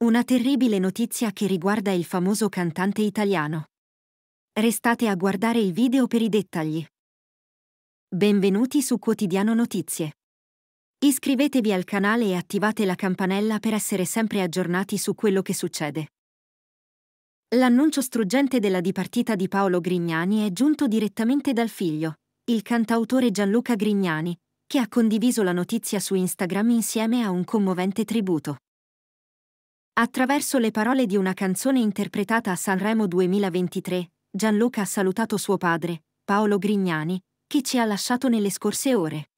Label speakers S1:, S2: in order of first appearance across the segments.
S1: Una terribile notizia che riguarda il famoso cantante italiano. Restate a guardare il video per i dettagli. Benvenuti su Quotidiano Notizie. Iscrivetevi al canale e attivate la campanella per essere sempre aggiornati su quello che succede. L'annuncio struggente della dipartita di Paolo Grignani è giunto direttamente dal figlio, il cantautore Gianluca Grignani, che ha condiviso la notizia su Instagram insieme a un commovente tributo. Attraverso le parole di una canzone interpretata a Sanremo 2023, Gianluca ha salutato suo padre, Paolo Grignani, che ci ha lasciato nelle scorse ore.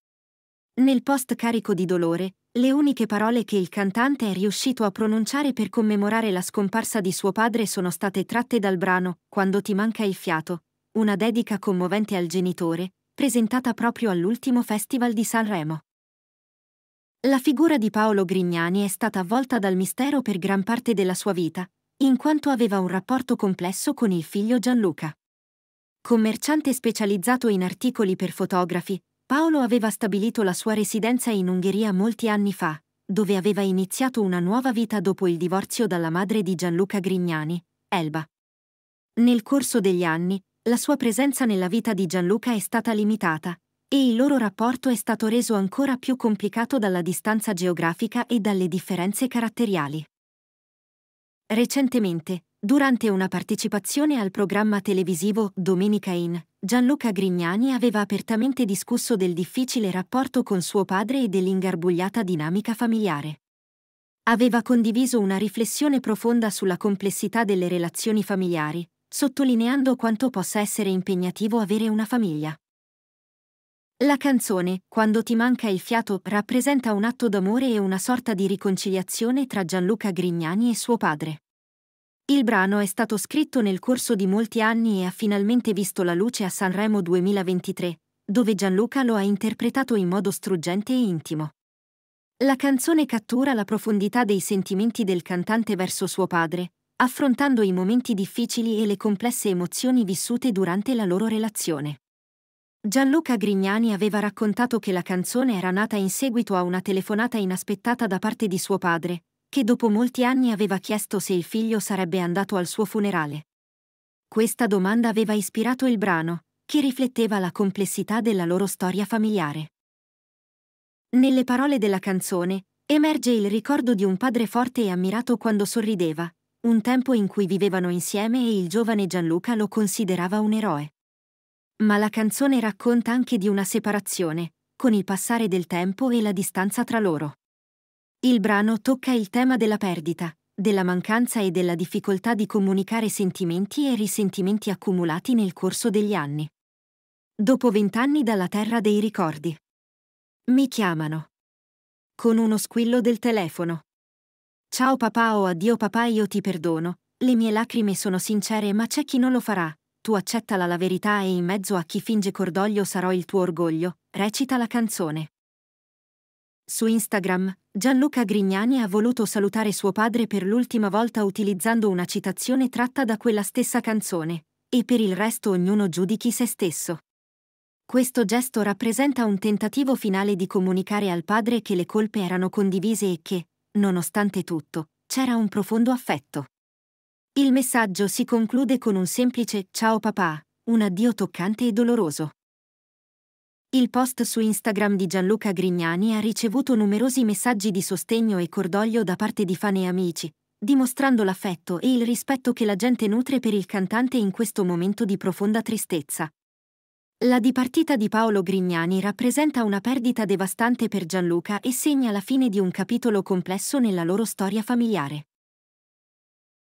S1: Nel post carico di dolore, le uniche parole che il cantante è riuscito a pronunciare per commemorare la scomparsa di suo padre sono state tratte dal brano Quando ti manca il fiato, una dedica commovente al genitore, presentata proprio all'ultimo festival di Sanremo. La figura di Paolo Grignani è stata avvolta dal mistero per gran parte della sua vita, in quanto aveva un rapporto complesso con il figlio Gianluca. Commerciante specializzato in articoli per fotografi, Paolo aveva stabilito la sua residenza in Ungheria molti anni fa, dove aveva iniziato una nuova vita dopo il divorzio dalla madre di Gianluca Grignani, Elba. Nel corso degli anni, la sua presenza nella vita di Gianluca è stata limitata, e il loro rapporto è stato reso ancora più complicato dalla distanza geografica e dalle differenze caratteriali. Recentemente, durante una partecipazione al programma televisivo Domenica In, Gianluca Grignani aveva apertamente discusso del difficile rapporto con suo padre e dell'ingarbugliata dinamica familiare. Aveva condiviso una riflessione profonda sulla complessità delle relazioni familiari, sottolineando quanto possa essere impegnativo avere una famiglia. La canzone, Quando ti manca il fiato, rappresenta un atto d'amore e una sorta di riconciliazione tra Gianluca Grignani e suo padre. Il brano è stato scritto nel corso di molti anni e ha finalmente visto la luce a Sanremo 2023, dove Gianluca lo ha interpretato in modo struggente e intimo. La canzone cattura la profondità dei sentimenti del cantante verso suo padre, affrontando i momenti difficili e le complesse emozioni vissute durante la loro relazione. Gianluca Grignani aveva raccontato che la canzone era nata in seguito a una telefonata inaspettata da parte di suo padre, che dopo molti anni aveva chiesto se il figlio sarebbe andato al suo funerale. Questa domanda aveva ispirato il brano, che rifletteva la complessità della loro storia familiare. Nelle parole della canzone emerge il ricordo di un padre forte e ammirato quando sorrideva, un tempo in cui vivevano insieme e il giovane Gianluca lo considerava un eroe. Ma la canzone racconta anche di una separazione, con il passare del tempo e la distanza tra loro. Il brano tocca il tema della perdita, della mancanza e della difficoltà di comunicare sentimenti e risentimenti accumulati nel corso degli anni. Dopo vent'anni dalla terra dei ricordi. Mi chiamano. Con uno squillo del telefono. Ciao papà o addio papà io ti perdono, le mie lacrime sono sincere ma c'è chi non lo farà, tu accettala la verità e in mezzo a chi finge cordoglio sarò il tuo orgoglio, recita la canzone. Su Instagram, Gianluca Grignani ha voluto salutare suo padre per l'ultima volta utilizzando una citazione tratta da quella stessa canzone, e per il resto ognuno giudichi se stesso. Questo gesto rappresenta un tentativo finale di comunicare al padre che le colpe erano condivise e che, nonostante tutto, c'era un profondo affetto. Il messaggio si conclude con un semplice Ciao papà, un addio toccante e doloroso. Il post su Instagram di Gianluca Grignani ha ricevuto numerosi messaggi di sostegno e cordoglio da parte di fan e amici, dimostrando l'affetto e il rispetto che la gente nutre per il cantante in questo momento di profonda tristezza. La dipartita di Paolo Grignani rappresenta una perdita devastante per Gianluca e segna la fine di un capitolo complesso nella loro storia familiare.